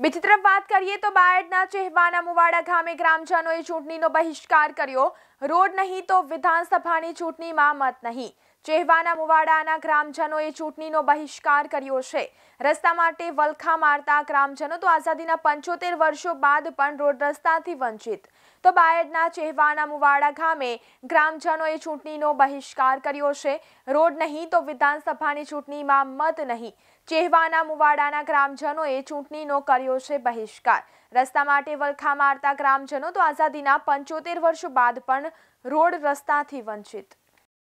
બીજી તરફ વાત કરીએ તો બાયડના ચેહવાના મુવાડા ગામે ગ્રામજનોએ ચૂંટણીનો બહિષ્કાર કર્યો રોડ નહીં તો વિધાનસભાની ચૂટણીમાં મત નહીં ચહેવાના મુવાડાના ગ્રામજનોએ ચૂટણીનો બહિષ્કાર કર્યો છે રસ્તા માટે વલખા મારતા ગ્રામજનો તો આઝાદીના 75 વર્ષો બાદ પણ રોડ રસ્તાથી વંચિત તો બાયદના ચહેવાના મુવાડા ગામે ગ્રામજનોએ ચૂટણીનો બહિષ્કાર કર્યો છે રોડ નહીં તો વિધાનસભાની ચૂટણીમાં મત નહીં ચહેવાના મુવાડાના ગ્રામજનોએ ચૂટણીનો કર્યો છે બહિષ્કાર રસ્તા માટે વલખા મારતા ગ્રામજનો તો આઝાદીના પંચોતેર વર્ષો બાદ પણ રોડ રસ્તાથી વંચિત